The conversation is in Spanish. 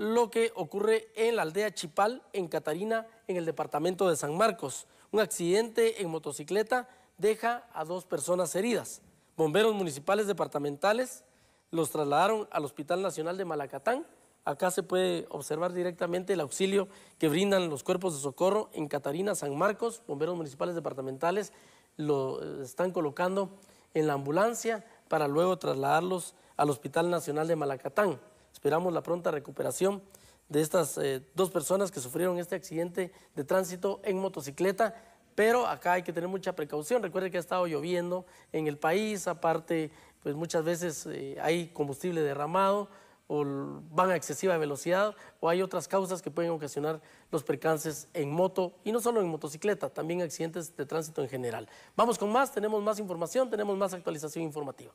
lo que ocurre en la aldea Chipal, en Catarina, en el departamento de San Marcos. Un accidente en motocicleta deja a dos personas heridas. Bomberos municipales departamentales los trasladaron al Hospital Nacional de Malacatán. Acá se puede observar directamente el auxilio que brindan los cuerpos de socorro en Catarina, San Marcos. Bomberos municipales departamentales lo eh, están colocando en la ambulancia para luego trasladarlos al Hospital Nacional de Malacatán. Esperamos la pronta recuperación de estas eh, dos personas que sufrieron este accidente de tránsito en motocicleta, pero acá hay que tener mucha precaución. Recuerde que ha estado lloviendo en el país, aparte, pues muchas veces eh, hay combustible derramado o van a excesiva velocidad o hay otras causas que pueden ocasionar los percances en moto y no solo en motocicleta, también accidentes de tránsito en general. Vamos con más, tenemos más información, tenemos más actualización informativa.